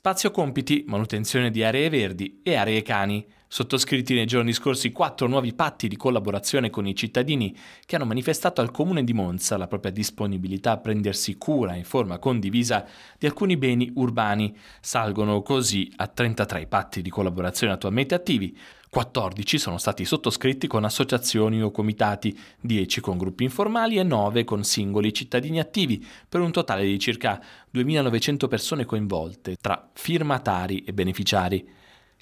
Spazio compiti, manutenzione di aree verdi e aree cani sottoscritti nei giorni scorsi quattro nuovi patti di collaborazione con i cittadini che hanno manifestato al Comune di Monza la propria disponibilità a prendersi cura in forma condivisa di alcuni beni urbani. Salgono così a 33 i patti di collaborazione attualmente attivi, 14 sono stati sottoscritti con associazioni o comitati, 10 con gruppi informali e 9 con singoli cittadini attivi, per un totale di circa 2.900 persone coinvolte tra firmatari e beneficiari.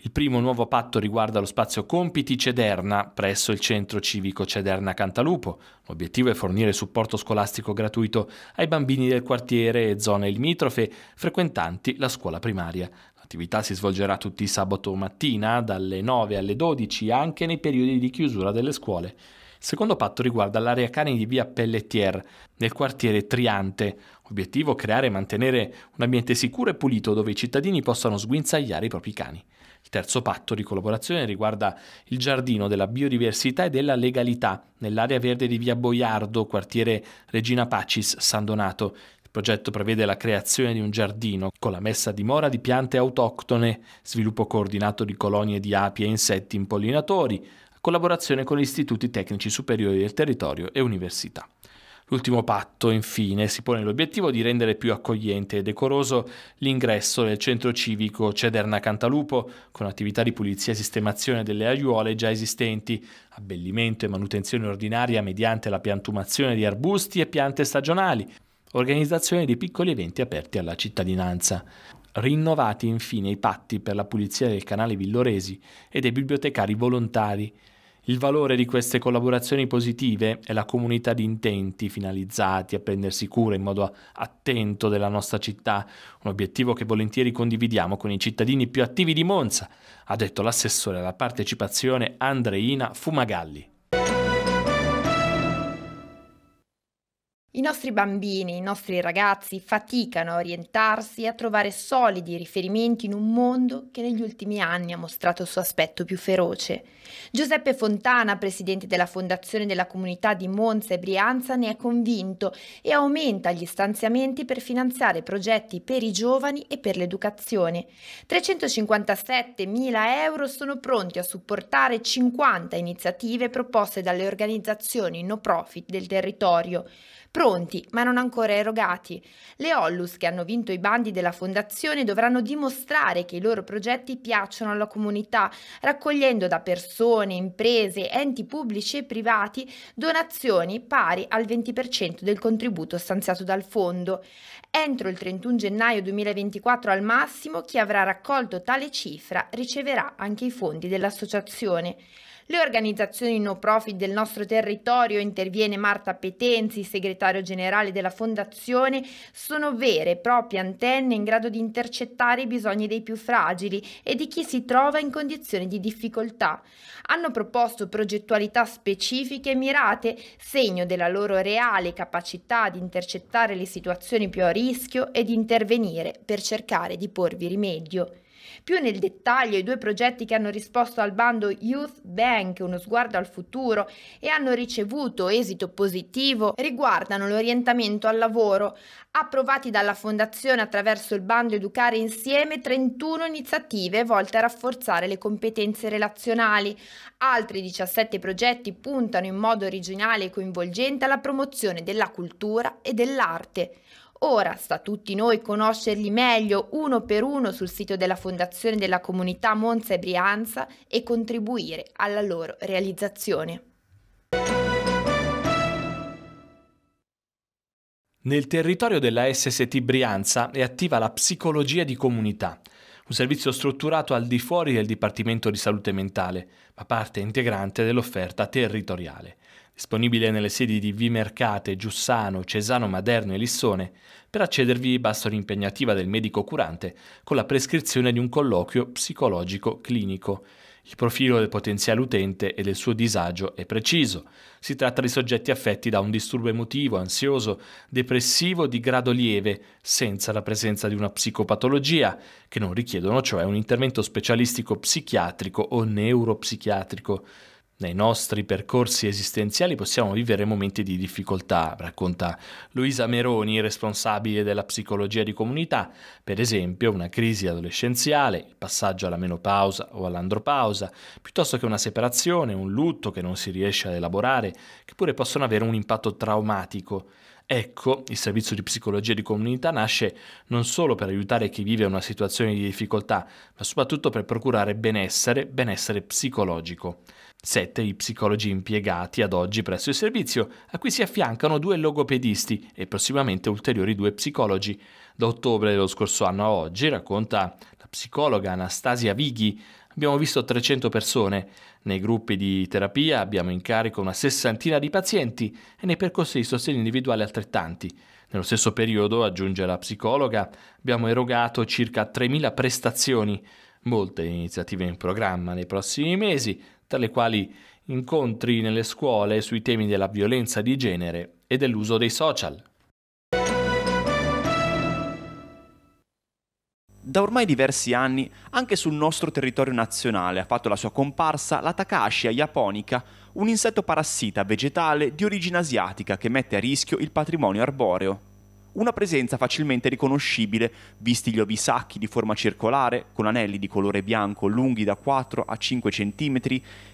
Il primo nuovo patto riguarda lo spazio compiti Cederna presso il centro civico Cederna Cantalupo. L'obiettivo è fornire supporto scolastico gratuito ai bambini del quartiere e zone limitrofe frequentanti la scuola primaria. L'attività si svolgerà tutti sabato mattina dalle 9 alle 12 anche nei periodi di chiusura delle scuole secondo patto riguarda l'area cani di via Pelletier, nel quartiere Triante. Obiettivo creare e mantenere un ambiente sicuro e pulito dove i cittadini possano sguinzagliare i propri cani. Il terzo patto di collaborazione riguarda il giardino della biodiversità e della legalità nell'area verde di via Boiardo, quartiere Regina Pacis, San Donato. Il progetto prevede la creazione di un giardino con la messa a dimora di piante autoctone, sviluppo coordinato di colonie di api e insetti impollinatori, collaborazione con gli istituti tecnici superiori del territorio e università. L'ultimo patto, infine, si pone l'obiettivo di rendere più accogliente e decoroso l'ingresso del centro civico Cederna Cantalupo, con attività di pulizia e sistemazione delle aiuole già esistenti, abbellimento e manutenzione ordinaria mediante la piantumazione di arbusti e piante stagionali, organizzazione di piccoli eventi aperti alla cittadinanza. Rinnovati infine i patti per la pulizia del canale Villoresi e dei bibliotecari volontari, il valore di queste collaborazioni positive è la comunità di intenti finalizzati a prendersi cura in modo attento della nostra città, un obiettivo che volentieri condividiamo con i cittadini più attivi di Monza, ha detto l'assessore alla partecipazione Andreina Fumagalli. I nostri bambini, i nostri ragazzi faticano a orientarsi e a trovare solidi riferimenti in un mondo che negli ultimi anni ha mostrato il suo aspetto più feroce. Giuseppe Fontana, presidente della Fondazione della Comunità di Monza e Brianza, ne è convinto e aumenta gli stanziamenti per finanziare progetti per i giovani e per l'educazione. 357 mila euro sono pronti a supportare 50 iniziative proposte dalle organizzazioni no profit del territorio pronti ma non ancora erogati. Le Ollus che hanno vinto i bandi della fondazione dovranno dimostrare che i loro progetti piacciono alla comunità, raccogliendo da persone, imprese, enti pubblici e privati donazioni pari al 20% del contributo stanziato dal fondo. Entro il 31 gennaio 2024 al massimo chi avrà raccolto tale cifra riceverà anche i fondi dell'associazione. Le organizzazioni no profit del nostro territorio, interviene Marta Petenzi, segretario generale della fondazione, sono vere e proprie antenne in grado di intercettare i bisogni dei più fragili e di chi si trova in condizioni di difficoltà. Hanno proposto progettualità specifiche e mirate, segno della loro reale capacità di intercettare le situazioni più a rischio e di intervenire per cercare di porvi rimedio. Più nel dettaglio i due progetti che hanno risposto al bando Youth Bank, uno sguardo al futuro, e hanno ricevuto esito positivo riguardano l'orientamento al lavoro, approvati dalla Fondazione attraverso il bando Educare Insieme 31 iniziative volte a rafforzare le competenze relazionali. Altri 17 progetti puntano in modo originale e coinvolgente alla promozione della cultura e dell'arte. Ora sta a tutti noi conoscerli meglio uno per uno sul sito della Fondazione della Comunità Monza e Brianza e contribuire alla loro realizzazione. Nel territorio della SST Brianza è attiva la psicologia di comunità, un servizio strutturato al di fuori del Dipartimento di Salute Mentale, ma parte integrante dell'offerta territoriale disponibile nelle sedi di Vimercate, Giussano, Cesano Maderno e Lissone, per accedervi basta un'impegnativa del medico curante con la prescrizione di un colloquio psicologico clinico. Il profilo del potenziale utente e del suo disagio è preciso. Si tratta di soggetti affetti da un disturbo emotivo, ansioso, depressivo di grado lieve, senza la presenza di una psicopatologia, che non richiedono cioè un intervento specialistico psichiatrico o neuropsichiatrico. Nei nostri percorsi esistenziali possiamo vivere momenti di difficoltà, racconta Luisa Meroni, responsabile della psicologia di comunità, per esempio una crisi adolescenziale, il passaggio alla menopausa o all'andropausa, piuttosto che una separazione, un lutto che non si riesce ad elaborare, che pure possono avere un impatto traumatico. Ecco, il servizio di psicologia di comunità nasce non solo per aiutare chi vive una situazione di difficoltà, ma soprattutto per procurare benessere, benessere psicologico. Sette i psicologi impiegati ad oggi presso il servizio, a cui si affiancano due logopedisti e prossimamente ulteriori due psicologi. Da ottobre dello scorso anno a oggi, racconta la psicologa Anastasia Vighi, Abbiamo visto 300 persone. Nei gruppi di terapia abbiamo in carico una sessantina di pazienti e nei percorsi di sostegno individuale altrettanti. Nello stesso periodo, aggiunge la psicologa, abbiamo erogato circa 3.000 prestazioni, molte iniziative in programma nei prossimi mesi, tra le quali incontri nelle scuole sui temi della violenza di genere e dell'uso dei social. Da ormai diversi anni anche sul nostro territorio nazionale ha fatto la sua comparsa la Takashia japonica, un insetto parassita vegetale di origine asiatica che mette a rischio il patrimonio arboreo. Una presenza facilmente riconoscibile, visti gli ovisacchi di forma circolare, con anelli di colore bianco lunghi da 4 a 5 cm,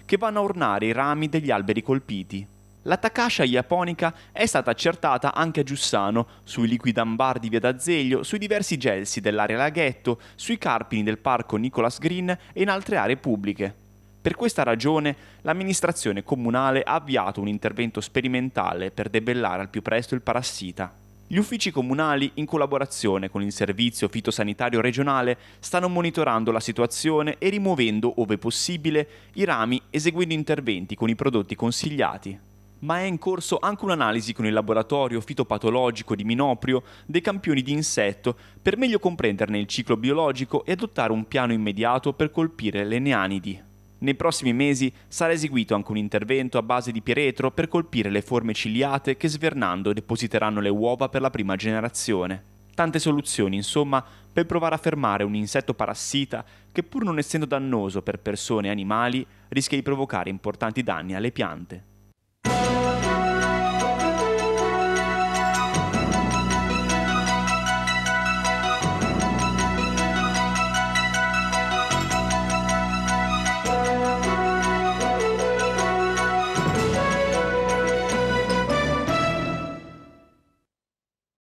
che vanno a ornare i rami degli alberi colpiti. La Takasha japonica è stata accertata anche a Giussano, sui liquidi ambar di Via d'Azeglio, sui diversi gelsi dell'area laghetto, sui carpini del parco Nicholas Green e in altre aree pubbliche. Per questa ragione l'amministrazione comunale ha avviato un intervento sperimentale per debellare al più presto il parassita. Gli uffici comunali, in collaborazione con il Servizio Fitosanitario Regionale, stanno monitorando la situazione e rimuovendo, ove possibile, i rami eseguendo interventi con i prodotti consigliati ma è in corso anche un'analisi con il laboratorio fitopatologico di Minoprio dei campioni di insetto per meglio comprenderne il ciclo biologico e adottare un piano immediato per colpire le neanidi. Nei prossimi mesi sarà eseguito anche un intervento a base di piretro per colpire le forme ciliate che svernando depositeranno le uova per la prima generazione. Tante soluzioni, insomma, per provare a fermare un insetto parassita che pur non essendo dannoso per persone e animali rischia di provocare importanti danni alle piante.